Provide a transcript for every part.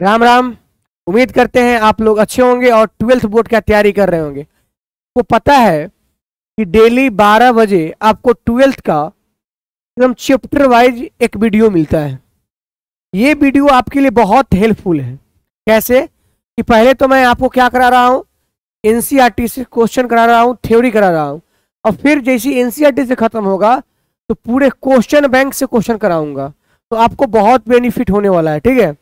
राम राम उम्मीद करते हैं आप लोग अच्छे होंगे और ट्वेल्थ बोर्ड का तैयारी कर रहे होंगे को पता है कि डेली 12 बजे आपको ट्वेल्थ का एकदम चैप्टर वाइज एक वीडियो मिलता है ये वीडियो आपके लिए बहुत हेल्पफुल है कैसे कि पहले तो मैं आपको क्या करा रहा हूँ एन से e क्वेश्चन करा रहा हूँ थ्योरी करा रहा हूँ और फिर जैसे एन e से ख़त्म होगा तो पूरे क्वेश्चन बैंक से क्वेश्चन कराऊंगा तो आपको बहुत बेनिफिट होने वाला है ठीक है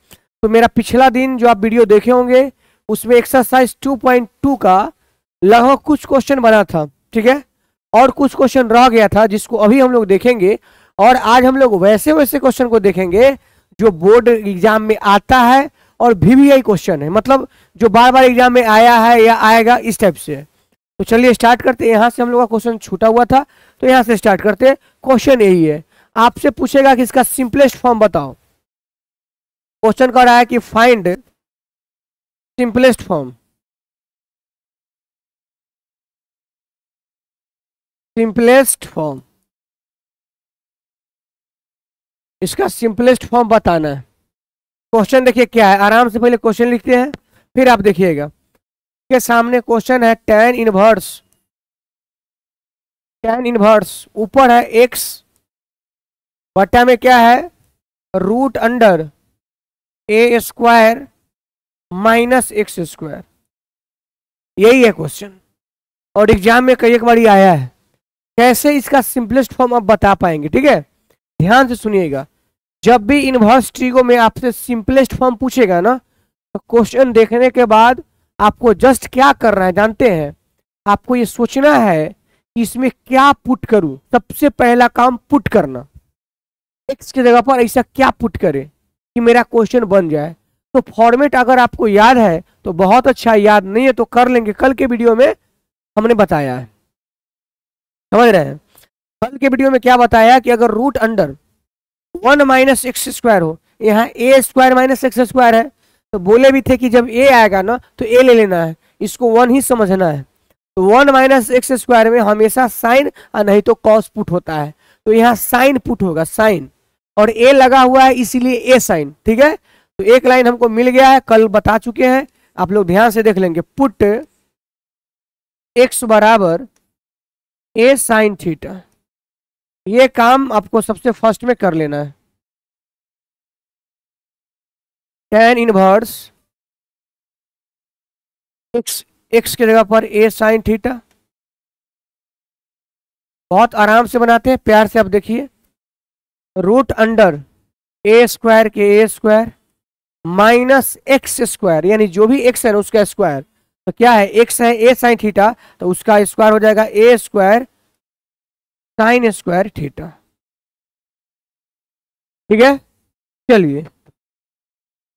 तो मेरा पिछला दिन जो आप वीडियो देखे होंगे उसमें एक्सरसाइज 2.2 का लगभग कुछ क्वेश्चन बना था ठीक है और कुछ क्वेश्चन रह गया था जिसको अभी हम लोग देखेंगे और आज हम लोग वैसे वैसे क्वेश्चन को देखेंगे जो बोर्ड एग्जाम में आता है और यही क्वेश्चन है मतलब जो बार बार एग्जाम में आया है या आएगा इस टाइप से तो चलिए स्टार्ट करते हैं यहाँ से हम लोग का क्वेश्चन छूटा हुआ था तो यहाँ से स्टार्ट करते क्वेश्चन यही है आपसे पूछेगा कि इसका सिंपलेस्ट फॉर्म बताओ क्वेश्चन कर रहा है कि find simplest form simplest form इसका सिंपलेस्ट फॉर्म बताना है क्वेश्चन देखिए क्या है आराम से पहले क्वेश्चन लिखते हैं फिर आप देखिएगा के सामने क्वेश्चन है टेन इनवर्स टेन इनवर्स ऊपर है एक्स बट्टा में क्या है root under a square minus x square यही है क्वेश्चन और एग्जाम में कई एक बार आया है कैसे इसका सिंपलेस्ट फॉर्म आप बता पाएंगे ठीक है ध्यान से सुनिएगा जब भी इनवर्स ट्रिगो में आपसे सिंपलेस्ट फॉर्म पूछेगा ना तो क्वेश्चन देखने के बाद आपको जस्ट क्या कर रहा है जानते हैं आपको ये सोचना है कि इसमें क्या पुट करूं सबसे पहला काम पुट करना एक्स की जगह पर ऐसा क्या पुट करें कि मेरा क्वेश्चन बन जाए तो फॉर्मेट अगर आपको याद है तो बहुत अच्छा याद नहीं है तो कर लेंगे कल के वीडियो में हमने बताया है समझ रहे हैं कल के वीडियो में क्या बताया कि अगर root under one minus x square हो यहाँ a square minus x square है तो बोले भी थे कि जब ए आएगा ना तो ए ले लेना है इसको वन ही समझना है तो वन माइनस एक्स स्क्वायर में हमेशा साइन और नहीं तो कॉस पुट होता है तो यहाँ साइन पुट होगा साइन और ए लगा हुआ है इसीलिए ए साइन ठीक है तो एक लाइन हमको मिल गया है कल बता चुके हैं आप लोग ध्यान से देख लेंगे पुट एक्स बराबर ए साइन थीटा ये काम आपको सबसे फर्स्ट में कर लेना है टेन इनवर्स एक्स एक्स की जगह पर ए साइन थीटा बहुत आराम से बनाते हैं प्यार से आप देखिए रूट अंडर ए स्क्वायर के a square minus x square यानी जो भी एक्स है ना उसका स्क्वायर तो क्या है एक्स है ए साइन थीटा तो उसका स्क्वायर हो जाएगा a square sine square theta ठीक है चलिए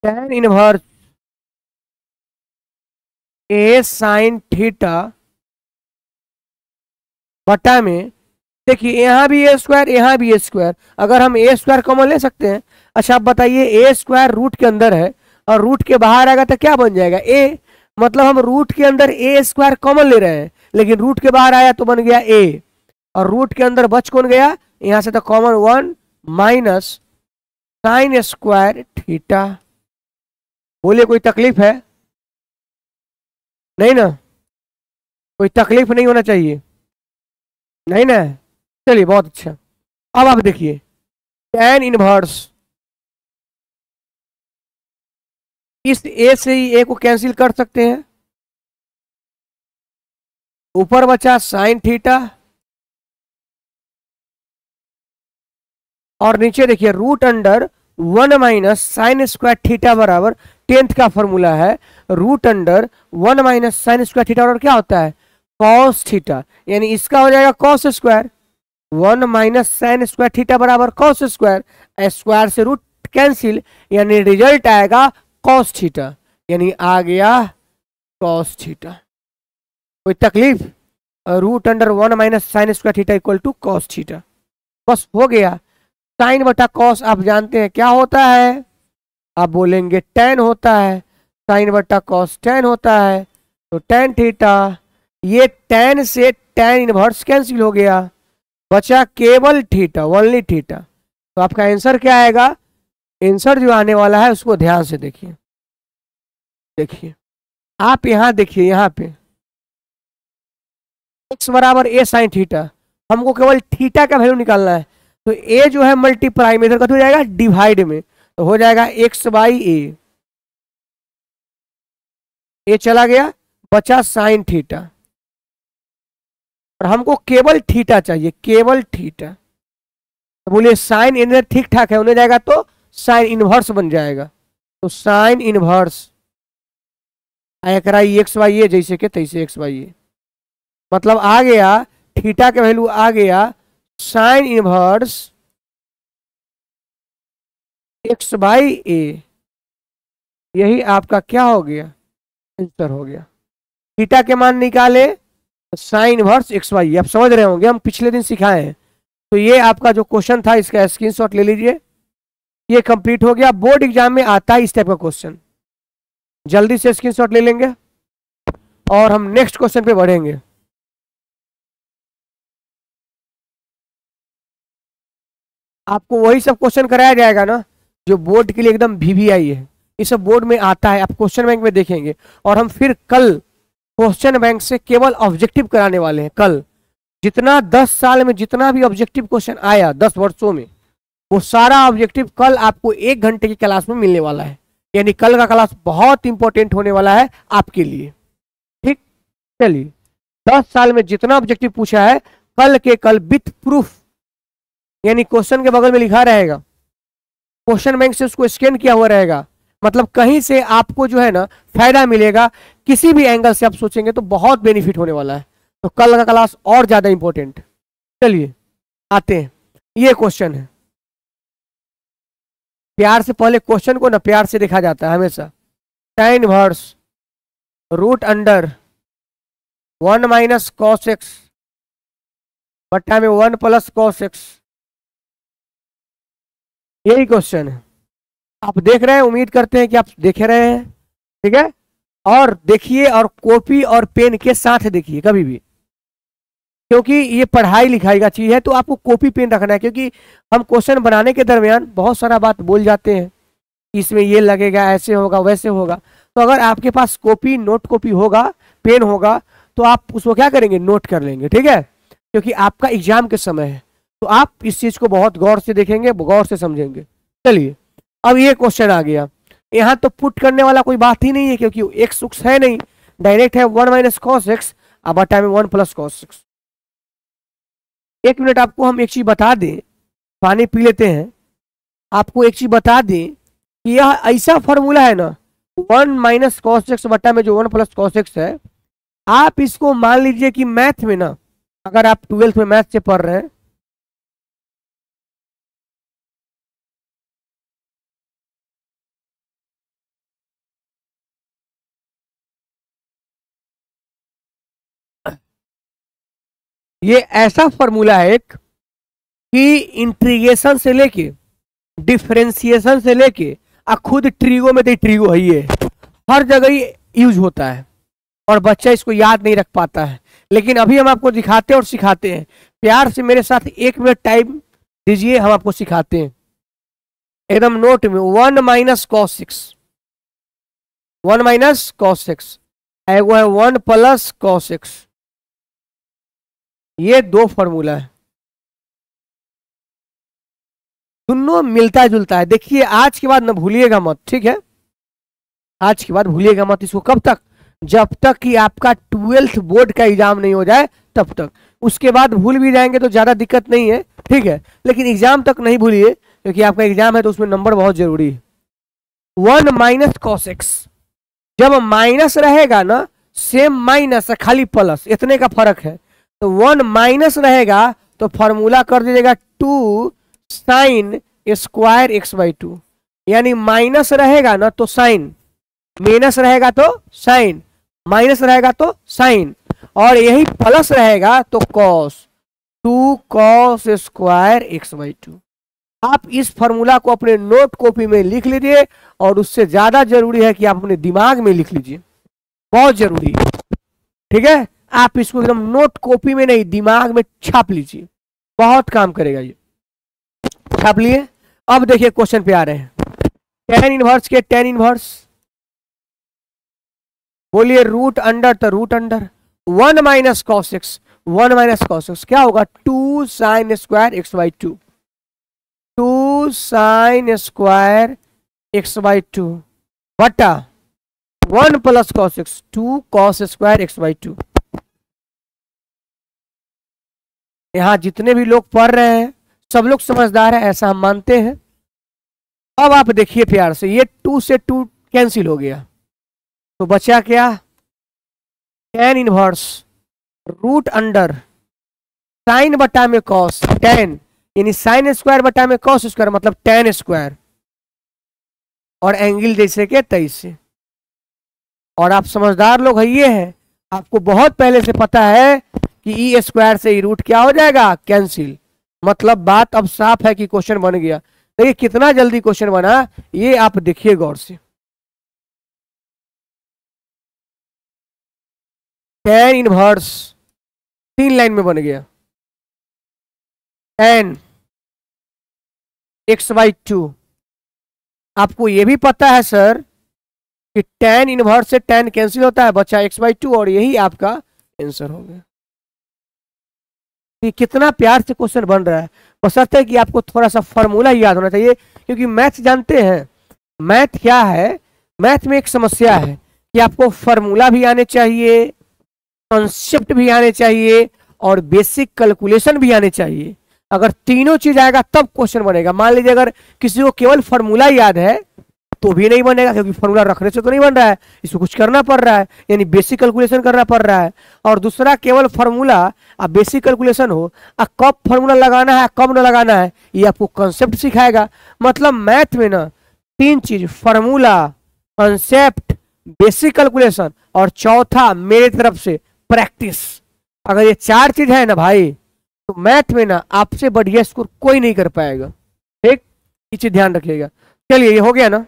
tan inverse a sine theta बटा में देखिए यहाँ भी ए स्क्वायर यहाँ भी ए स्क्वायर अगर हम ए स्क्वायर कॉमन ले सकते हैं अच्छा आप बताइए ए स्क्वायर रूट के अंदर है और रूट के बाहर आएगा तो क्या बन जाएगा ए मतलब हम रूट के अंदर ए स्क्वायर कॉमन ले रहे हैं लेकिन रूट के बाहर आया तो बन गया ए और रूट के अंदर बच कौन गया यहाँ से तो common one minus sine square theta बोलिए कोई तकलीफ है नहीं ना कोई तकलीफ नहीं होना चाहिए नहीं ना चलिए बहुत अच्छा अब आप देखिए tan इनवर्स इस ए से ही ए को कैंसिल कर सकते हैं ऊपर बचा साइन थीटा और नीचे देखिए root under one minus sine square theta बराबर टेंथ का फॉर्मूला है root under one minus sine square theta बराबर क्या होता है कॉस थीटा यानी इसका हो जाएगा cos square one minus sine square theta बराबर कॉस स्क्वायर स्क्वायर से रूट कैंसिल यानी रिजल्ट आएगा कॉस थीटा यानी आ गया कॉस थीटा कोई तकलीफ root under one minus sine square theta equal to cos theta बस हो गया साइन बटा कॉस आप जानते हैं क्या होता है आप बोलेंगे टेन होता है साइन बटा कॉस टेन होता है तो टेन थीटा ये टेन से टेन इनवर्स कैंसिल हो गया बचा केवल थीटा ओनली थीटा तो आपका आंसर क्या आएगा आंसर जो आने वाला है उसको ध्यान से देखिए देखिए आप यहां देखिए यहाँ पे एक्स बराबर ए साइन थीटा हमको केवल थीटा का वैल्यू निकालना है तो ए जो है मल्टीप्लाई में इधर कथ हो जाएगा डिवाइड में तो हो जाएगा एक्स बाई ए ए चला गया बचा साइन थीटा और हमको केवल थीटा चाहिए केवल थीटा तो बोलिए साइन इन ठीक ठाक है उन्हें जाएगा तो साइन इनवर्स बन जाएगा तो साइन इनवर्स एक एक्स वाई ए जैसे के तैसे एक्स वाई ए मतलब आ गया थीटा के वैल्यू आ गया sine inverse x by a यही आपका क्या हो गया आंसर हो गया थीटा के मान निकाले साइन वर्स एक्स वाई आप समझ रहे होंगे हम पिछले दिन सिखाए हैं तो ये आपका जो क्वेश्चन था इसका शॉट ले लीजिए ये कंप्लीट हो गया बोर्ड एग्जाम में आता है इस टाइप का क्वेश्चन जल्दी से शॉट ले लेंगे और हम नेक्स्ट क्वेश्चन पे बढ़ेंगे आपको वही सब क्वेश्चन कराया जाएगा ना जो बोर्ड के लिए एकदम वी आई है ये सब बोर्ड में आता है आप क्वेश्चन बैंक में देखेंगे और हम फिर कल क्वेश्चन बैंक से केवल ऑब्जेक्टिव कराने वाले हैं कल जितना दस साल में जितना भी ऑब्जेक्टिव क्वेश्चन आया दस वर्षों में वो सारा ऑब्जेक्टिव कल आपको एक घंटे की क्लास में मिलने वाला है यानी कल का क्लास बहुत इंपॉर्टेंट होने वाला है आपके लिए ठीक चलिए दस साल में जितना ऑब्जेक्टिव पूछा है कल के कल विथ प्रूफ यानी क्वेश्चन के बगल में लिखा रहेगा क्वेश्चन बैंक से उसको स्कैन किया हुआ रहेगा मतलब कहीं से आपको जो है ना फायदा मिलेगा किसी भी एंगल से आप सोचेंगे तो बहुत बेनिफिट होने वाला है तो कल का क्लास और ज़्यादा इंपॉर्टेंट चलिए आते हैं ये क्वेश्चन है प्यार से पहले क्वेश्चन को ना प्यार से देखा जाता है हमेशा tan inverse root under one minus cos x बट्टा में वन प्लस कॉस एक्स यही क्वेश्चन है आप देख रहे हैं उम्मीद करते हैं कि आप देखे रहे हैं ठीक है और देखिए और कॉपी और पेन के साथ देखिए कभी भी क्योंकि ये पढ़ाई लिखाई का चीज़ है तो आपको कॉपी पेन रखना है क्योंकि हम क्वेश्चन बनाने के दरमियान बहुत सारा बात बोल जाते हैं इसमें ये लगेगा ऐसे होगा वैसे होगा तो अगर आपके पास कॉपी नोट कॉपी होगा पेन होगा तो आप उसको क्या करेंगे नोट कर लेंगे ठीक है क्योंकि आपका एग्जाम के समय है तो आप इस चीज़ को बहुत गौर से देखेंगे गौर से समझेंगे चलिए अब ये क्वेश्चन आ गया यहाँ तो पुट करने वाला कोई बात ही नहीं है क्योंकि एक्स उक्स है नहीं डायरेक्ट है वन माइनस कॉस एक्स अब बटा में वन प्लस कॉस एक्स एक मिनट आपको हम एक चीज बता दें पानी पी लेते हैं आपको एक चीज बता दें कि यह ऐसा फॉर्मूला है ना वन माइनस कॉस एक्स बटा में जो वन प्लस कॉस एक्स है आप इसको मान लीजिए कि मैथ में ना अगर आप ट्वेल्थ में मैथ से पढ़ रहे हैं ये ऐसा फॉर्मूला है एक कि इंट्रीगेशन से लेके डिफ्रेंसिएशन से लेके आ खुद ट्रीगो में तो ट्रीगो है ये हर जगह यूज होता है और बच्चा इसको याद नहीं रख पाता है लेकिन अभी हम आपको दिखाते हैं और सिखाते हैं प्यार से मेरे साथ एक मिनट टाइम दीजिए हम आपको सिखाते हैं एकदम नोट में one minus cos six one minus cos six एगो है वन प्लस कॉस सिक्स ये दो फॉर्मूला है दोनों मिलता जुलता है देखिए आज के बाद ना भूलिएगा मत ठीक है आज के बाद भूलिएगा मत इसको कब तक जब तक कि आपका ट्वेल्थ बोर्ड का एग्जाम नहीं हो जाए तब तक उसके बाद भूल भी जाएंगे तो ज़्यादा दिक्कत नहीं है ठीक है लेकिन एग्जाम तक नहीं भूलिए क्योंकि आपका एग्जाम है तो उसमें नंबर बहुत जरूरी है वन माइनस कॉस एक्स जब माइनस रहेगा ना सेम माइनस खाली प्लस इतने का फर्क है तो वन माइनस रहेगा तो फॉर्मूला कर दीजिएगा two sine square x by two यानी माइनस रहेगा ना तो साइन माइनस रहेगा तो साइन माइनस रहेगा तो साइन और यही प्लस रहेगा तो cos two cos square x by two आप इस फॉर्मूला को अपने नोट कॉपी में लिख लीजिए और उससे ज्यादा जरूरी है कि आप अपने दिमाग में लिख लीजिए बहुत जरूरी ठीक है आप इसको एकदम नोट कॉपी में नहीं दिमाग में छाप लीजिए बहुत काम करेगा ये छाप लिए अब देखिए क्वेश्चन पे आ रहे हैं टेन इनवर्स के टेन इनवर्स बोलिए रूट अंडर तो root under one minus cos x one minus cos x क्या होगा two sine square x by two two sine square x by two बटा one plus cos x two cos square x by two यहाँ जितने भी लोग पढ़ रहे हैं सब लोग समझदार है ऐसा हम मानते हैं अब आप देखिए प्यार से ये टू से टू कैंसिल हो गया तो बचा क्या tan inverse root under sine बटा में कॉस टेन यानी साइन स्क्वायर बटा में कॉस स्क्वायर मतलब टेन स्क्वायर और एंगल जैसे के तेईस और आप समझदार लोग है ये है आपको बहुत पहले से पता है कि ई e स्क्वायर से ई e रूट क्या हो जाएगा कैंसिल मतलब बात अब साफ है कि क्वेश्चन बन गया देखिए कितना जल्दी क्वेश्चन बना ये आप देखिए गौर से टेन इनवर्स तीन लाइन में बन गया टेन एक्स बाई टू आपको ये भी पता है सर कि टेन इनवर्स से टेन कैंसिल होता है बच्चा एक्स बाई टू और यही आपका आंसर हो गया कि कितना प्यार से क्वेश्चन बन रहा है बशर्त है कि आपको थोड़ा सा फॉर्मूला याद होना चाहिए क्योंकि मैथ जानते हैं मैथ क्या है मैथ में एक समस्या है कि आपको फॉर्मूला भी आने चाहिए कॉन्सेप्ट भी आने चाहिए और बेसिक कैलकुलेशन भी आने चाहिए अगर तीनों चीज आएगा तब क्वेश्चन बनेगा मान लीजिए अगर किसी को केवल फॉर्मूला याद है तो भी नहीं बनेगा क्योंकि फॉर्मूला रखने से तो नहीं बन रहा है इसको कुछ करना पड़ रहा है यानी बेसिक कैलकुलेशन करना पड़ रहा है और दूसरा केवल फॉर्मूला आ बेसिक कैलकुलेशन हो आ कब फॉर्मूला लगाना है कब ना लगाना है ये आपको कंसेप्ट सिखाएगा मतलब मैथ में ना तीन चीज फॉर्मूला कंसेप्ट बेसिक कैलकुलेशन और चौथा मेरे तरफ से प्रैक्टिस अगर ये चार चीज है ना भाई तो मैथ में ना आपसे बढ़िया स्कोर कोई नहीं कर पाएगा ठीक ये चीज ध्यान रखिएगा चलिए ये हो गया ना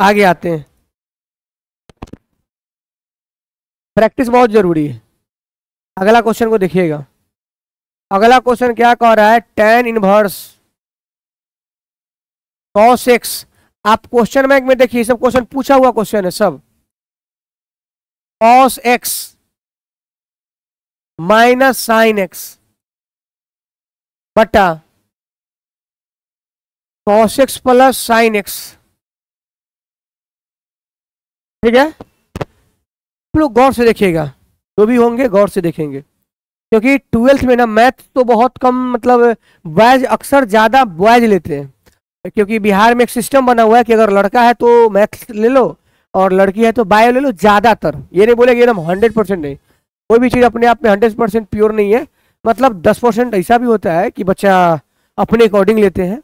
आगे आते हैं प्रैक्टिस बहुत जरूरी है अगला क्वेश्चन को देखिएगा अगला क्वेश्चन क्या कह रहा है टेन इनवर्स कॉस एक्स आप क्वेश्चन बैंक में देखिए सब क्वेश्चन पूछा हुआ क्वेश्चन है सब cos x minus sine x बटा cos x plus sine x ठीक है आप लोग गौर से देखिएगा जो भी होंगे गौर से देखेंगे क्योंकि ट्वेल्थ में ना मैथ तो बहुत कम मतलब बॉयज अक्सर ज़्यादा बॉयज लेते हैं क्योंकि बिहार में एक सिस्टम बना हुआ है कि अगर लड़का है तो मैथ ले लो और लड़की है तो बायो ले लो ज़्यादातर ये नहीं बोले कि एकदम हंड्रेड परसेंट नहीं कोई भी चीज़ अपने आप में हंड्रेड परसेंट प्योर नहीं है मतलब दस परसेंट ऐसा भी होता है कि बच्चा अपने अकॉर्डिंग लेते हैं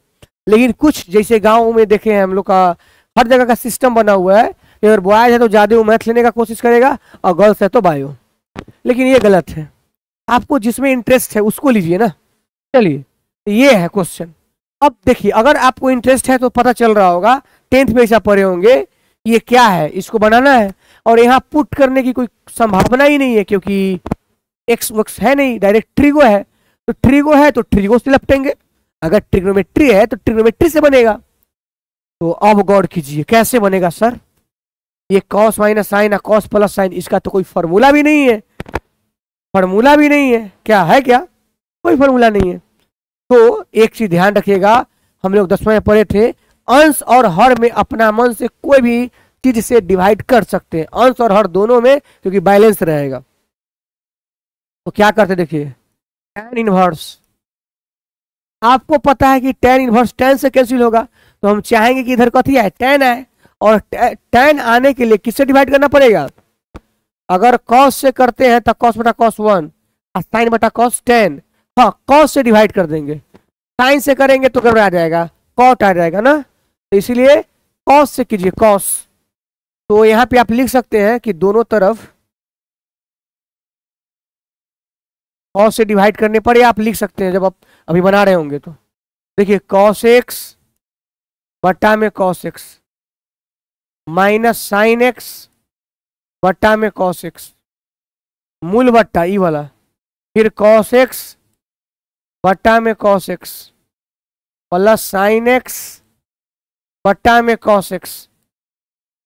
लेकिन कुछ जैसे गाँव में देखे हैं हम लोग का हर जगह का सिस्टम बना हुआ है अगर बॉयज है तो ज़्यादा मैथ लेने का कोशिश करेगा और गर्ल्स है तो बायो लेकिन ये गलत है आपको जिसमें इंटरेस्ट है उसको लीजिए ना चलिए ये है क्वेश्चन अब देखिए अगर आपको इंटरेस्ट है तो पता चल रहा होगा टेंथ में ऐसा पढ़े होंगे ये क्या है इसको बनाना है और यहाँ पुट करने की कोई संभावना ही नहीं है क्योंकि एक्स वक्स है नहीं डायरेक्ट ट्रिगो है तो ट्रिगो है तो ट्रिगो से लपटेंगे अगर ट्रिग्नोमेट्री है तो ट्रिग्नोमेट्री से बनेगा तो अब गौर कीजिए कैसे बनेगा सर ये कॉस माइनस साइन और कॉस प्लस साइन इसका तो कोई फॉर्मूला भी नहीं है फॉर्मूला भी नहीं है क्या है क्या कोई फॉर्मूला नहीं है तो एक चीज ध्यान रखिएगा हम लोग दसवें में पढ़े थे अंश और हर में अपना मन से कोई भी चीज से डिवाइड कर सकते हैं अंश और हर दोनों में क्योंकि बैलेंस रहेगा तो क्या करते देखिए टेन इनवर्स आपको पता है कि टेन इनवर्स टेन से कैंसिल होगा तो हम चाहेंगे कि इधर कथी आए टेन आए और टेन आने के लिए किससे डिवाइड करना पड़ेगा अगर कॉस से करते हैं तो कॉस बटा कॉस वन और साइन बटा कॉस टेन हाँ कॉस से डिवाइड कर देंगे साइन से करेंगे तो गड़बड़ा जाएगा कॉट आ जाएगा ना तो इसीलिए कॉस से कीजिए कॉस तो यहाँ पे आप लिख सकते हैं कि दोनों तरफ कॉस से डिवाइड करने पर आप लिख सकते हैं जब आप अभी बना रहे होंगे तो देखिए कॉस एक्स बट्टा में cos x minus sine x बट्टा में कॉस एक्स मूल बट्टा ई वाला फिर कॉस एक्स बट्टा में cos x plus sine x बट्टा में कॉस एक्स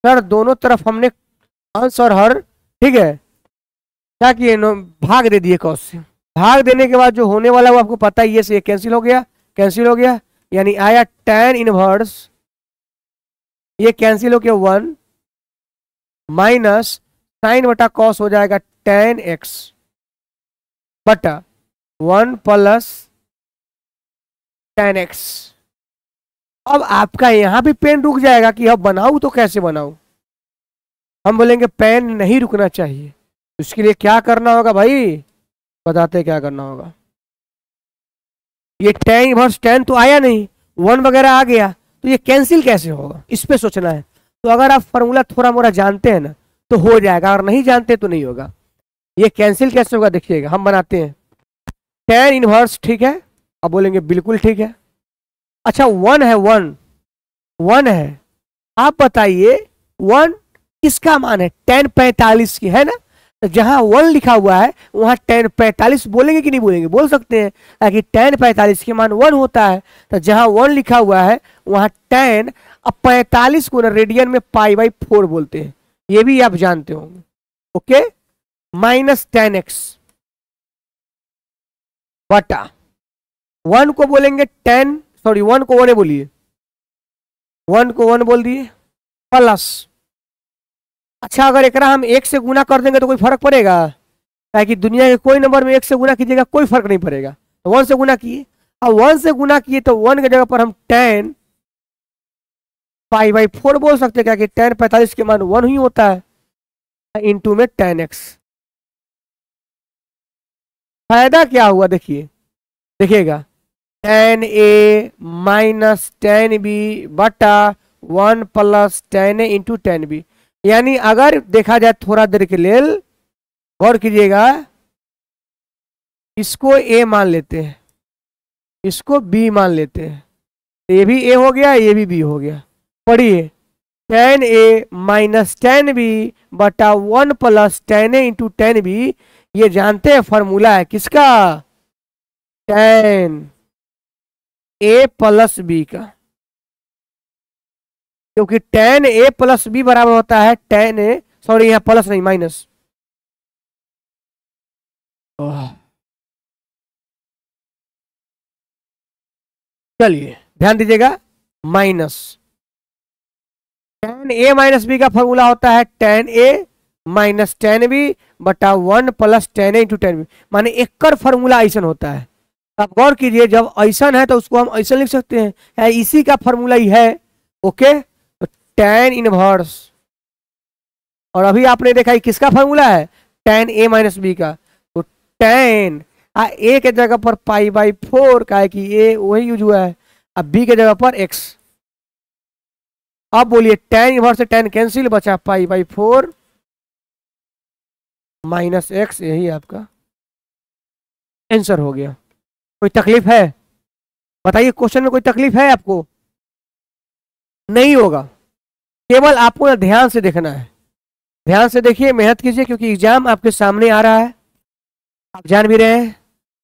सर दोनों तरफ हमने अंश और हर ठीक है क्या किए भाग दे दिए कॉस से भाग देने के बाद जो होने वाला वो आपको पता ही है से कैंसिल हो गया कैंसिल हो गया यानी आया टेन इनवर्स ये कैंसिल हो गया वन माइनस साइन बटा कॉस हो जाएगा टेन एक्स बटा वन प्लस टेन एक्स अब आपका यहां भी पेन रुक जाएगा कि अब बनाऊ तो कैसे बनाऊ हम बोलेंगे पेन नहीं रुकना चाहिए उसके तो लिए क्या करना होगा भाई बताते क्या करना होगा ये टेन वर्स टेन तो आया नहीं वन वगैरह आ गया तो ये कैंसिल कैसे होगा इस पर सोचना है तो अगर आप फॉर्मूला थोड़ा मोड़ा जानते हैं ना तो हो जाएगा और नहीं जानते तो नहीं होगा ये कैंसिल कैसे होगा देखिएगा हम बनाते हैं टेन इनवर्स ठीक है अब बोलेंगे बिल्कुल ठीक है अच्छा वन है वन वन है आप बताइए वन किसका मान है टेन पैंतालीस की है ना तो जहां वन लिखा हुआ है वहां टेन पैंतालीस बोलेंगे कि नहीं बोलेंगे बोल सकते हैं टेन पैंतालीस के मान वन होता है तो जहां वन लिखा हुआ है वहां टेन अब पैंतालीस गुना रेडियन में पाई बाई फोर बोलते हैं ये भी आप जानते होंगे ओके माइनस टेन एक्स बटा वन को बोलेंगे टेन सॉरी वन को वन बोलिए वन को वन बोल दिए प्लस अच्छा अगर एक हम एक से गुना कर देंगे तो कोई फर्क पड़ेगा ताकि दुनिया के कोई नंबर में एक से गुना कीजिएगा कोई फर्क नहीं पड़ेगा तो वन से गुना किए अब वन से गुना किए तो वन की जगह पर हम टेन पाई बाई फोर बोल सकते हैं क्या कि टेन पैंतालीस के मान वन ही होता है इंटू में टेन एक्स फायदा क्या हुआ देखिए देखिएगा tan a minus tan b बटा one plus tan a into tan b यानी अगर देखा जाए थोड़ा देर के लिए गौर कीजिएगा इसको ए मान लेते हैं इसको बी मान लेते हैं ये भी ए हो गया ये भी बी हो गया पढ़िए tan a minus tan b बटा one plus tan a into tan b ये जानते हैं फॉर्मूला है किसका टेन ए प्लस बी का क्योंकि टेन ए प्लस बी बराबर होता है टेन ए सॉरी यहां प्लस नहीं माइनस चलिए ध्यान दीजिएगा minus tan a minus b का फॉर्मूला होता है tan a minus tan b बटा one plus tan a into tan b माने एक फॉर्मूला ऐसा होता है आप गौर कीजिए जब ऐसा है तो उसको हम ऐसा लिख सकते हैं या इसी का फॉर्मूला ही है ओके तो टेन इनवर्स और अभी आपने देखा किसका फॉर्मूला है टेन ए माइनस बी का तो टेन आ ए के जगह पर पाई बाई फोर का है कि ए वही यूज हुआ है अब बी के जगह पर एक्स अब बोलिए टेन इधर से टेन कैंसिल बचा pi by four minus x यही आपका आंसर हो गया कोई तकलीफ है बताइए क्वेश्चन में कोई तकलीफ है आपको नहीं होगा केवल आपको ध्यान से देखना है ध्यान से देखिए मेहनत कीजिए क्योंकि एग्जाम आपके सामने आ रहा है आप जान भी रहे हैं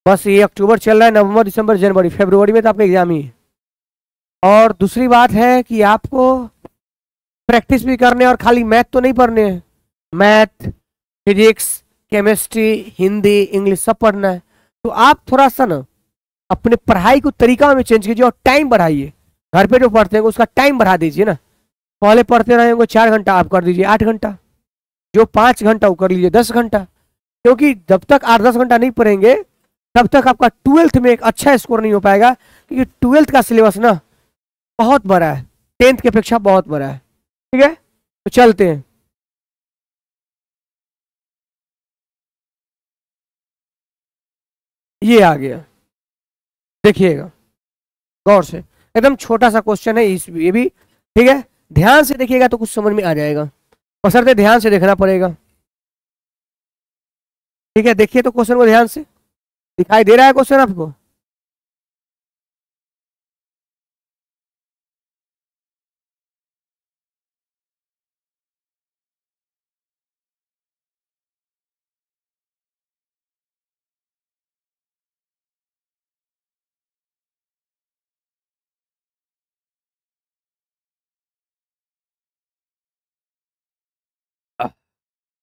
बस ये अक्टूबर चल रहा है नवंबर दिसंबर जनवरी फेबरवरी में तो आपका एग्जाम ही है और दूसरी बात है कि आपको प्रैक्टिस भी करने और खाली मैथ तो नहीं पढ़ने हैं math physics chemistry Hindi English सब पढ़ना है तो आप थोड़ा सा ना अपने पढ़ाई को तरीका में चेंज कीजिए और टाइम बढ़ाइए घर पे जो पढ़ते हैं उसका टाइम बढ़ा दीजिए ना पहले पढ़ते रहेंगे चार घंटा आप कर दीजिए आठ घंटा जो पाँच घंटा वो कर लीजिए दस घंटा क्योंकि जब तक आठ दस घंटा नहीं पढ़ेंगे तब तक आपका ट्वेल्थ में एक अच्छा स्कोर नहीं हो पाएगा क्योंकि ट्वेल्थ का सिलेबस ना बहुत बड़ा है टेंथ की अपेक्षा बहुत बड़ा है ठीक है तो चलते हैं ये आ गया देखिएगा गौर से एकदम छोटा सा क्वेश्चन है इस ये भी ठीक है ध्यान से देखिएगा तो कुछ समझ में आ जाएगा बसरते ध्यान से देखना पड़ेगा ठीक है देखिए तो क्वेश्चन को ध्यान से दिखाई दे रहा है क्वेश्चन आपको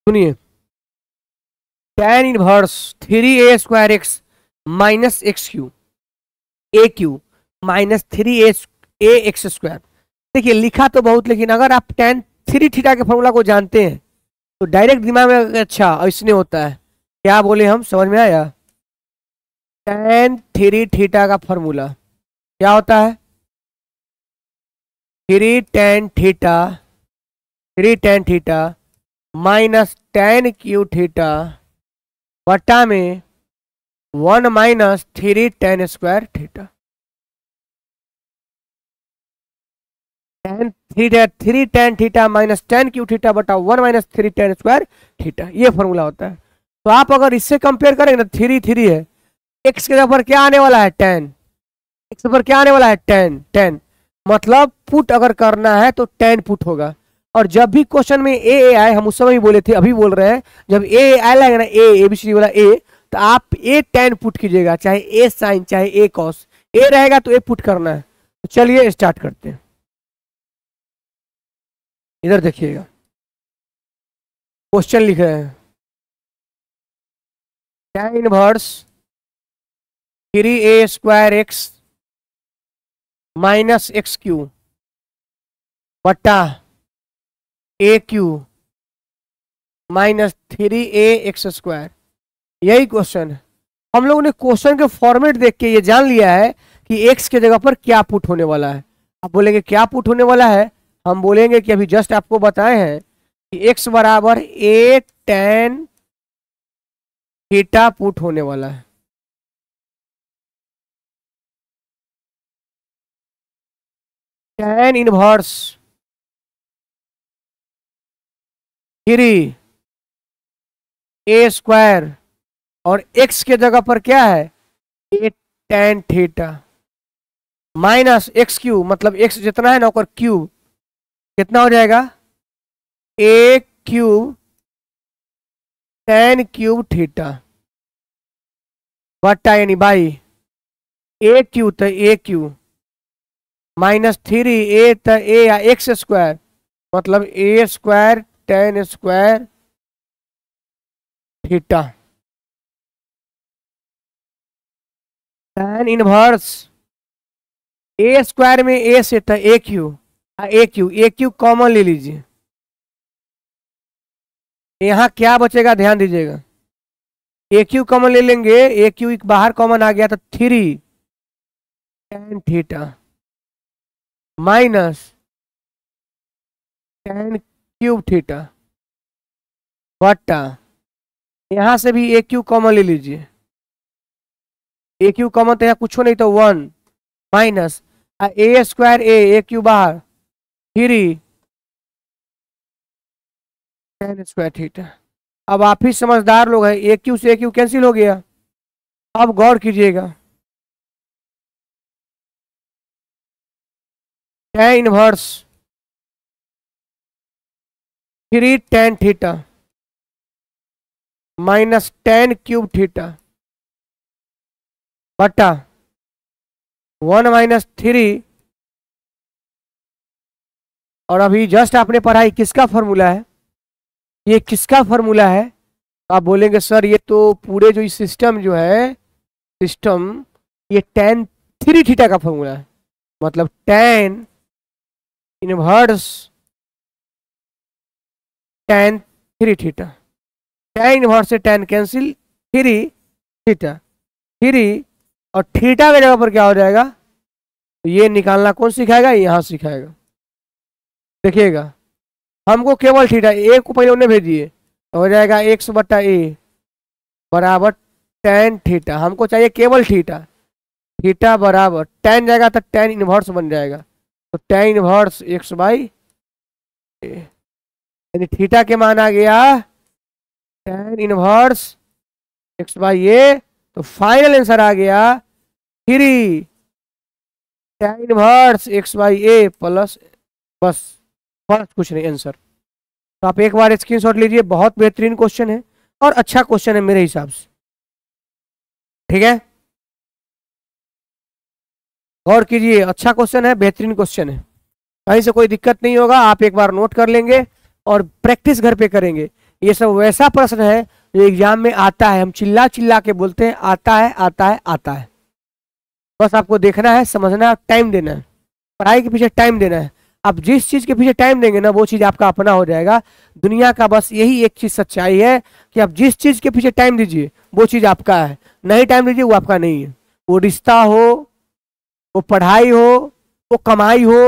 सुनिए tan inverse three a square x minus x cube a cube minus three a a x square देखिए लिखा तो बहुत लेकिन अगर आप टेन थ्री थीटा के फॉर्मूला को जानते हैं तो डायरेक्ट दिमाग में अच्छा इसने होता है क्या बोले हम समझ में आया टेन थ्री थीटा का फॉर्मूला क्या होता है three tan theta three tan theta minus tan cube theta बटा में one minus three tan square theta tan three three tan theta minus tan cube theta बटा one minus three tan square theta ये formula होता है तो आप अगर इससे कंपेयर करेंगे ना थ्री थ्री है एक्स के ऊपर क्या आने वाला है टेन एक्स ऊपर क्या आने वाला है टेन टेन मतलब पुट अगर करना है तो टेन पुट होगा और जब भी क्वेश्चन में ए ए आए हम उस समय भी बोले थे अभी बोल रहे हैं जब ए ए आए लगे ना ए ए बी सी वाला ए तो आप ए टेन पुट कीजिएगा चाहे ए साइन चाहे ए कॉस ए रहेगा तो ए पुट करना है तो चलिए स्टार्ट करते हैं इधर देखिएगा क्वेश्चन लिख रहे हैं tan inverse three a square x minus x cube बट्टा a cube minus three a x square यही क्वेश्चन है हम लोगों ने क्वेश्चन के फॉर्मेट देख के ये जान लिया है कि एक्स के जगह पर क्या पुट होने वाला है आप बोलेंगे क्या पुट होने वाला है हम बोलेंगे कि अभी जस्ट आपको बताए हैं कि एक्स बराबर ए टेन थीटा पुट होने वाला है tan inverse three a square और एक्स के जगह पर क्या है a tan theta minus x cube मतलब एक्स जितना है ना और क्यू कितना हो जाएगा a cube tan cube theta बट्टा यानी बाई ए क्यू तो a cube minus three a तो ए या एक्स स्क्वायर मतलब a square tan square theta tan inverse a square में ए से था a cube a cube a cube common ले लीजिए यहाँ क्या बचेगा ध्यान दीजिएगा ए क्यू कॉमन ले लेंगे ए क्यू एक बाहर कॉमन आ गया तो three tan theta minus tan cube theta बट्टा यहाँ से भी ए क्यू कॉमन ले लीजिए ए क्यू कॉमन तो यहाँ कुछ नहीं तो one minus a square a a cube बाहर थ्री टेन स्क्वायर थीटा अब आप ही समझदार लोग हैं ए क्यू से ए क्यू कैंसिल हो गया अब गौर कीजिएगा tan inverse three tan theta minus tan cube theta बटा वन माइनस थ्री और अभी जस्ट आपने पढ़ाई किसका फॉर्मूला है ये किसका फॉर्मूला है तो आप बोलेंगे सर ये तो पूरे जो सिस्टम जो है सिस्टम ये टेन थ्री थीटा का फॉर्मूला है मतलब tan inverse tan three theta tan inverse से tan cancel three theta three और थीटा के जगह पर क्या हो जाएगा तो ये निकालना कौन सिखाएगा यहाँ सिखाएगा देखिएगा हमको केवल थीटा ए को पहले उन्हें भेजिए तो हो जाएगा एक्स बट्टा ए बराबर टेन थीटा हमको चाहिए केवल थीटा थीटा बराबर टेन जाएगा तो टेन इन्वर्स बन जाएगा तो tan inverse x by a यानी थीटा के मान आ गया tan inverse x by a तो फाइनल आंसर आ गया three tan inverse x by a plus बस फर्स्ट कुछ नहीं आंसर तो आप एक बार शॉट लीजिए बहुत बेहतरीन क्वेश्चन है और अच्छा क्वेश्चन है मेरे हिसाब से ठीक है गौर कीजिए अच्छा क्वेश्चन है बेहतरीन क्वेश्चन है कहीं से कोई दिक्कत नहीं होगा आप एक बार नोट कर लेंगे और प्रैक्टिस घर पे करेंगे ये सब वैसा प्रश्न है जो एग्जाम में आता है हम चिल्ला चिल्ला के बोलते हैं आता है आता है आता है बस आपको देखना है समझना है टाइम देना है पढ़ाई के पीछे टाइम देना है आप जिस चीज़ के पीछे टाइम देंगे ना वो चीज़ आपका अपना हो जाएगा दुनिया का बस यही एक चीज़ सच्चाई है कि आप जिस चीज़ के पीछे टाइम दीजिए वो चीज़ आपका है नहीं टाइम दीजिए वो आपका नहीं है वो रिश्ता हो वो पढ़ाई हो वो कमाई हो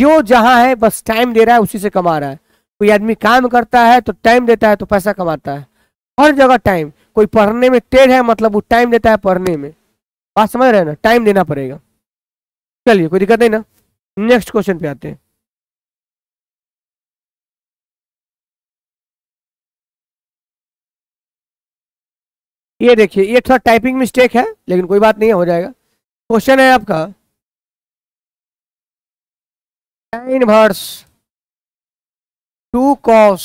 जो जहाँ है बस टाइम दे रहा है उसी से कमा रहा है कोई आदमी काम करता है तो टाइम देता है तो पैसा कमाता है हर जगह टाइम कोई पढ़ने में टेढ़ है मतलब वो टाइम देता है पढ़ने में बात समझ रहे हैं ना टाइम देना पड़ेगा चलिए कोई दिक्कत नहीं ना नेक्स्ट क्वेश्चन पे आते हैं ये देखिए ये थोड़ा टाइपिंग मिस्टेक है लेकिन कोई बात नहीं है हो जाएगा क्वेश्चन है आपका साइन वर्स टू कॉस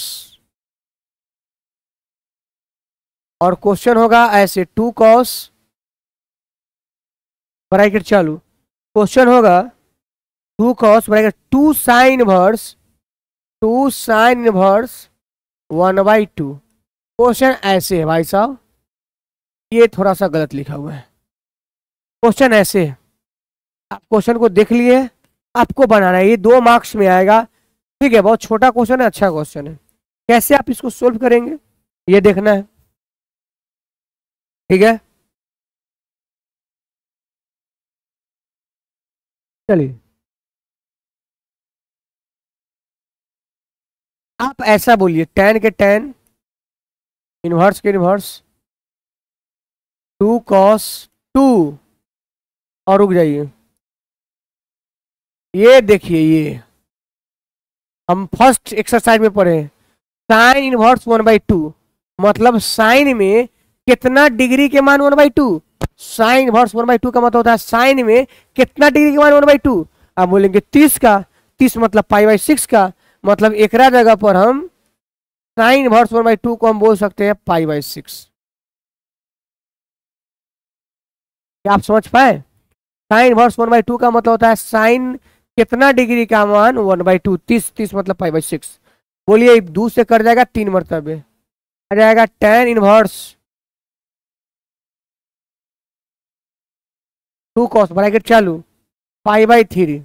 और क्वेश्चन होगा ऐसे टू कॉस ब्रैकेट चालू क्वेश्चन होगा two cos bracket two sine inverse two sine inverse one by two question ऐसे है भाई साहब ये थोड़ा सा गलत लिखा हुआ है क्वेश्चन ऐसे है आप क्वेश्चन को देख लिए आपको बनाना है ये दो मार्क्स में आएगा ठीक है बहुत छोटा क्वेश्चन है अच्छा क्वेश्चन है कैसे आप इसको सोल्व करेंगे ये देखना है ठीक है चलिए आप ऐसा बोलिए टेन के टेन इनवर्स के इनवर्स टू कॉस टू और रुक जाइए ये देखिए ये हम फर्स्ट एक्सरसाइज में पढ़े sine inverse one by two मतलब साइन में कितना डिग्री के मान one by two sine inverse one by two का मतलब होता है साइन में कितना डिग्री के मान वन बाई टू आप बोलेंगे तीस का तीस मतलब पाई बाई सिक्स का मतलब एक जगह पर हम sine inverse one by two को हम बोल सकते हैं पाई बाई सिक्स आप समझ पाए sine inverse one by two का मतलब होता है साइन कितना डिग्री का मान वन बाई टू तीस तीस मतलब फाइव बाई सिक्स बोलिए दो से कर जाएगा तीन मरतबे आ जाएगा tan inverse two cos bracket चालू फाइव बाई थ्री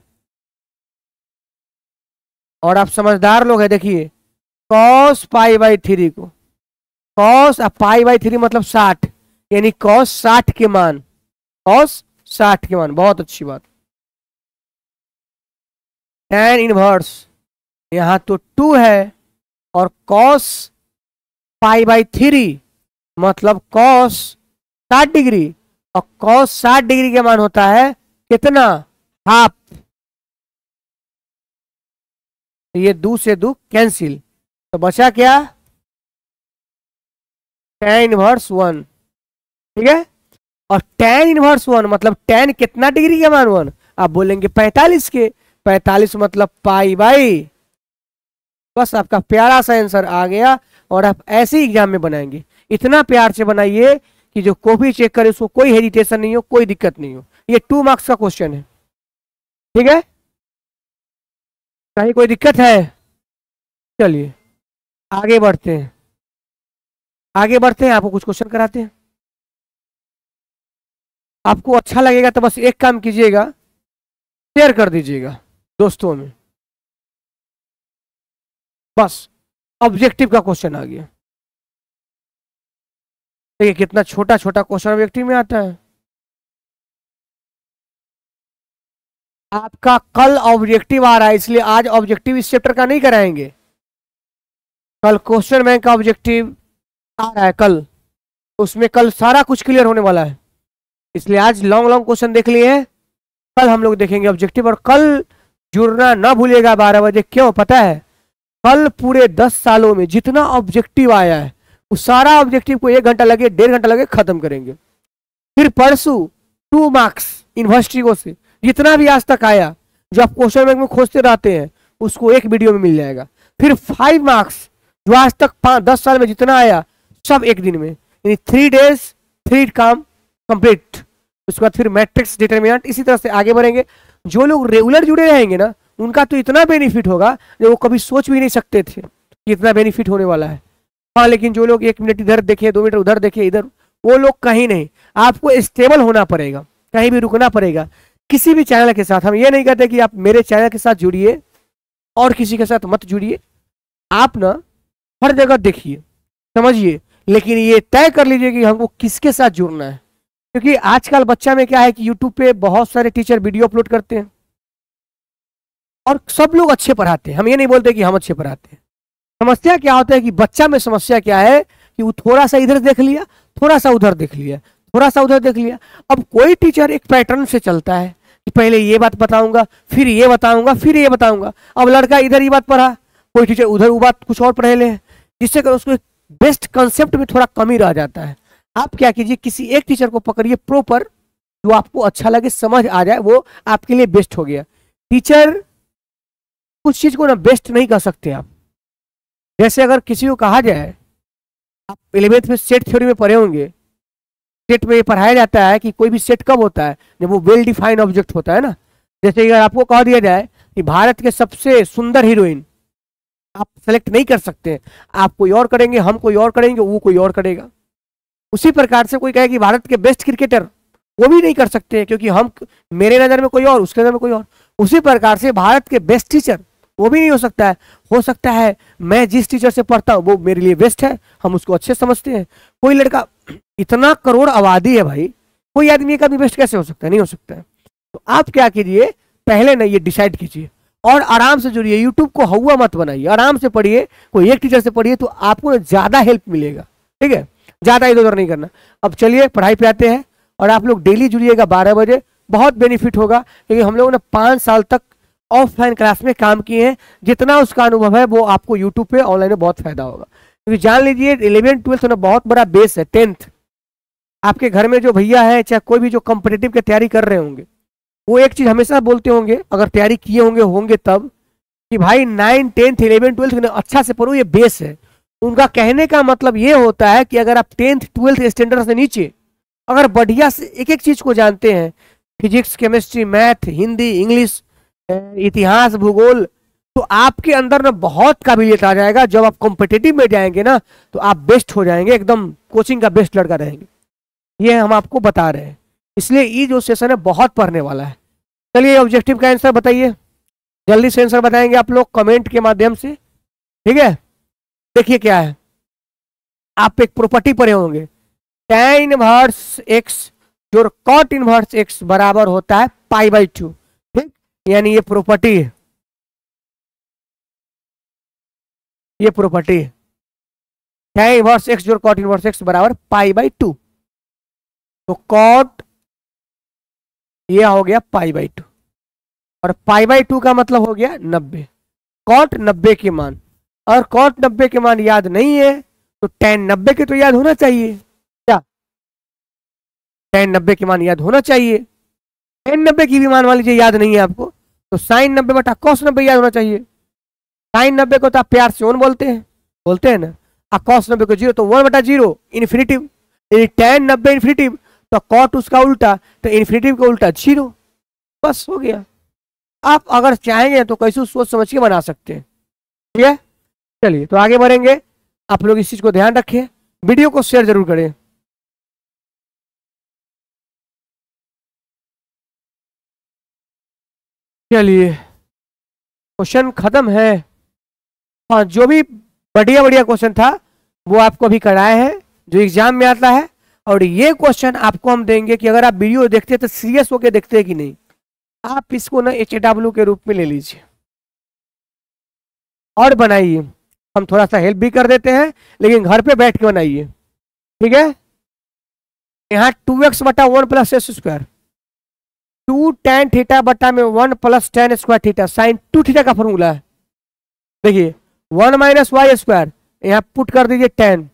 और आप समझदार लोग हैं देखिए कॉस पाई बाई थ्री को कॉस और पाई बाई थ्री मतलब साठ यानी कॉस साठ के मान कॉस साठ के मान बहुत अच्छी बात टेन इनवर्स यहाँ तो टू है और कॉस पाई बाई थ्री मतलब कॉस साठ डिग्री और कॉस साठ डिग्री का मान होता है कितना हाफ तो ये दो से दो कैंसिल तो बचा क्या टेन इनवर्स वन ठीक है और टेन इनवर्स वन मतलब टेन कितना डिग्री का मान वन आप बोलेंगे पैंतालीस के पैतालीस मतलब पाई बाई बस आपका प्यारा सा आंसर आ गया और आप ऐसे एग्जाम में बनाएंगे इतना प्यार से बनाइए कि जो कॉपी चेक करे उसको कोई हेजिटेशन नहीं हो कोई दिक्कत नहीं हो ये टू मार्क्स का क्वेश्चन है ठीक है कहीं कोई दिक्कत है चलिए आगे बढ़ते हैं आगे बढ़ते हैं आपको कुछ क्वेश्चन कराते हैं आपको अच्छा लगेगा तो बस एक काम कीजिएगा शेयर कर दीजिएगा दोस्तों में बस ऑब्जेक्टिव का क्वेश्चन आ गया देखिए कितना छोटा छोटा क्वेश्चन ऑब्जेक्टिव में आता है आपका कल ऑब्जेक्टिव आ रहा है इसलिए आज ऑब्जेक्टिव इस चैप्टर का नहीं कराएंगे कल क्वेश्चन बैंक का ऑब्जेक्टिव आ रहा है कल उसमें कल सारा कुछ क्लियर होने वाला है इसलिए आज लॉन्ग लॉन्ग क्वेश्चन देख लिए कल हम लोग देखेंगे ऑब्जेक्टिव और कल जुड़ना ना भूलेगा बारह बजे क्यों पता है कल पूरे दस सालों में जितना ऑब्जेक्टिव आया है वो सारा ऑब्जेक्टिव को एक घंटा लगे डेढ़ घंटा लगे खत्म करेंगे फिर परसू टू मार्क्स को से जितना भी आज तक आया जो आप क्वेश्चन बैंक में खोजते रहते हैं उसको एक वीडियो में मिल जाएगा फिर फाइव मार्क्स जो आज तक पाँच दस साल में जितना आया सब एक दिन में यानी थ्री डेज थ्री काम कंप्लीट उसके बाद फिर मैट्रिक्स डिटर्मिनेंट इसी तरह से आगे बढ़ेंगे जो लोग रेगुलर जुड़े रहेंगे ना उनका तो इतना बेनिफिट होगा जो वो कभी सोच भी नहीं सकते थे कि इतना बेनिफिट होने वाला है हाँ लेकिन जो लोग एक मिनट इधर देखे दो मिनट उधर देखे इधर वो लोग कहीं नहीं आपको स्टेबल होना पड़ेगा कहीं भी रुकना पड़ेगा किसी भी चैनल के साथ हम ये नहीं कहते कि आप मेरे चैनल के साथ जुड़िए और किसी के साथ मत जुड़िए आप ना हर जगह देखिए समझिए लेकिन ये तय कर लीजिए कि हमको किसके साथ जुड़ना है क्योंकि आजकल बच्चा में क्या है कि यूट्यूब पे बहुत सारे टीचर वीडियो अपलोड करते हैं और सब लोग अच्छे पढ़ाते हैं हम ये नहीं बोलते कि हम अच्छे पढ़ाते हैं समस्या क्या होता है कि बच्चा में समस्या क्या है कि वो थोड़ा सा इधर देख लिया थोड़ा सा उधर देख लिया थोड़ा सा उधर देख लिया अब कोई टीचर एक पैटर्न से चलता है कि पहले ये बात बताऊंगा फिर ये बताऊंगा फिर ये बताऊंगा अब लड़का इधर ये बात पढ़ा कोई टीचर उधर वो बात कुछ और पढ़े ले जिससे कर उसको बेस्ट कंसेप्ट में थोड़ा कमी रह जाता है आप क्या कीजिए किसी एक टीचर को पकड़िए प्रॉपर जो आपको अच्छा लगे समझ आ जाए वो आपके लिए बेस्ट हो गया टीचर उस चीज़ को ना बेस्ट नहीं कह सकते आप जैसे अगर किसी को कहा जाए आप इलेवेंथ में सेट थ्योरी में पढ़े होंगे सेट में ये पढ़ाया जाता है कि कोई भी सेट कब होता है जब वो वेल डिफाइंड ऑब्जेक्ट होता है ना जैसे अगर आपको कह दिया जाए कि भारत के सबसे सुंदर हीरोइन आप सेलेक्ट नहीं कर सकते आप कोई और करेंगे हम कोई और करेंगे वो कोई और करेगा उसी प्रकार से कोई कहे कि भारत के बेस्ट क्रिकेटर वो भी नहीं कर सकते क्योंकि हम मेरे नज़र में कोई और उसके नज़र में कोई और उसी प्रकार से भारत के बेस्ट टीचर वो भी नहीं हो सकता है हो सकता है मैं जिस टीचर से पढ़ता हूँ वो मेरे लिए बेस्ट है हम उसको अच्छे समझते हैं कोई लड़का इतना करोड़ आबादी है भाई कोई आदमी का भी बेस्ट कैसे हो सकता है नहीं हो सकता है तो आप क्या कीजिए पहले ना ये डिसाइड कीजिए और आराम से जुड़िए यूट्यूब को हवा मत बनाइए आराम से पढ़िए कोई एक टीचर से पढ़िए तो आपको ज़्यादा हेल्प मिलेगा ठीक है ज़्यादा इधर उधर नहीं करना अब चलिए पढ़ाई पे आते हैं और आप लोग डेली जुड़िएगा बारह बजे बहुत बेनिफिट होगा क्योंकि हम लोगों ने पाँच साल तक ऑफलाइन क्लास में काम किए हैं जितना उसका अनुभव है वो आपको यूट्यूब पे ऑनलाइन में बहुत फायदा होगा क्योंकि जान लीजिए इलेवन ट्वेल्थ तो ना बहुत बड़ा बेस है टेंथ आपके घर में जो भैया है चाहे कोई भी जो कॉम्पिटेटिव की तैयारी कर रहे होंगे वो एक चीज़ हमेशा बोलते होंगे अगर तैयारी किए होंगे होंगे तब कि भाई नाइन टेंथ इलेवन ट्वेल्थ अच्छा से पढ़ो ये बेस है उनका कहने का मतलब ये होता है कि अगर आप टेंथ ट्वेल्थ स्टैंडर्ड से नीचे अगर बढ़िया से एक एक चीज़ को जानते हैं physics chemistry math Hindi English इतिहास भूगोल तो आपके अंदर ना बहुत काबिलियत आ जाएगा जब आप कॉम्पिटेटिव में जाएंगे ना तो आप बेस्ट हो जाएंगे एकदम कोचिंग का बेस्ट लड़का रहेंगे ये हम आपको बता रहे हैं इसलिए ये जो सेशन है बहुत पढ़ने वाला है चलिए ऑब्जेक्टिव का आंसर बताइए जल्दी से आंसर बताएंगे आप लोग कमेंट के माध्यम से ठीक है देखिए क्या है आप एक प्रॉपर्टी पढ़े होंगे टेन इनवर्स एक्स जो कॉट इनवर्स एक्स बराबर होता है पाई बाई टू ठीक यानी ये प्रॉपर्टी है ये प्रॉपर्टी है टेन इनवर्स एक्स जो कॉट इनवर्स एक्स बराबर पाई बाई टू तो कॉट ये हो गया पाई बाई टू और पाई बाई टू का मतलब हो गया नब्बे कॉट नब्बे की मान और कॉट नब्बे के मान याद नहीं है तो टेन नब्बे के तो याद होना चाहिए क्या टेन नब्बे के मान याद होना चाहिए टेन नब्बे की भी मान मान लीजिए याद नहीं है आपको तो साइन नब्बे बटा कॉस नब्बे याद होना चाहिए साइन नब्बे को तो आप प्यार से वन बोलते हैं बोलते हैं ना और कॉस नब्बे को जीरो तो वन बटा जीरो इन्फिनिटिव यदि टेन नब्बे इन्फिनिटिव तो कॉट उसका उल्टा तो इन्फिनिटिव का उल्टा जीरो बस हो गया आप अगर चाहेंगे तो कैसे सोच समझ के बना सकते हैं ठीक है चलिए तो आगे बढ़ेंगे आप लोग इस चीज को ध्यान रखें वीडियो को शेयर जरूर करें चलिए क्वेश्चन खत्म है हाँ जो भी बढ़िया बढ़िया क्वेश्चन था वो आपको अभी कराया है जो एग्जाम में आता है और ये क्वेश्चन आपको हम देंगे कि अगर आप वीडियो देखते हैं तो सीरियस होकर देखते हैं कि नहीं आप इसको ना एच के रूप में ले लीजिए और बनाइए हम थोड़ा सा हेल्प भी कर देते हैं लेकिन घर पे बैठ के बनाइए ठीक है यहाँ टू एक्स बटा one plus s square two tan theta बटा में one plus tan square theta sine two theta का फॉर्मूला है देखिए वन माइनस वाई स्क्वायर यहाँ पुट कर दीजिए tan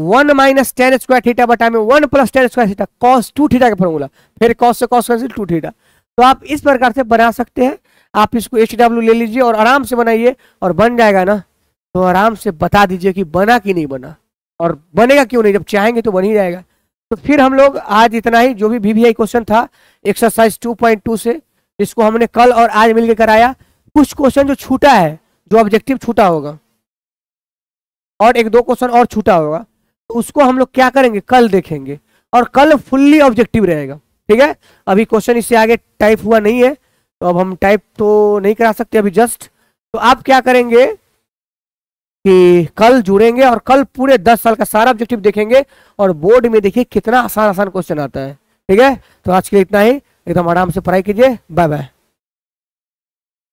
one minus tan square theta बटा में one plus tan square theta cos two theta का फॉर्मूला फिर कॉस से कॉस कैंसिल टू थीटा तो आप इस प्रकार से बना सकते हैं आप इसको एच डब्ल्यू ले लीजिए और आराम से बनाइए और बन जाएगा ना तो आराम से बता दीजिए कि बना कि नहीं बना और बनेगा क्यों नहीं जब चाहेंगे तो बन ही जाएगा तो फिर हम लोग आज इतना ही जो भी वी क्वेश्चन था एक्सरसाइज 2.2 से जिसको हमने कल और आज मिलकर कराया कुछ क्वेश्चन जो छूटा है जो ऑब्जेक्टिव छूटा होगा और एक दो क्वेश्चन और छूटा होगा तो उसको हम लोग क्या करेंगे कल देखेंगे और कल फुल्ली ऑब्जेक्टिव रहेगा ठीक है अभी क्वेश्चन इससे आगे टाइप हुआ नहीं है तो अब हम टाइप तो नहीं करा सकते अभी जस्ट तो आप क्या करेंगे कि कल जुड़ेंगे और कल पूरे दस साल का सारा ऑब्जेक्टिव देखेंगे और बोर्ड में देखिए कितना आसान आसान क्वेश्चन आता है ठीक है तो आज के लिए इतना ही एकदम आराम से पढ़ाई कीजिए बाय बाय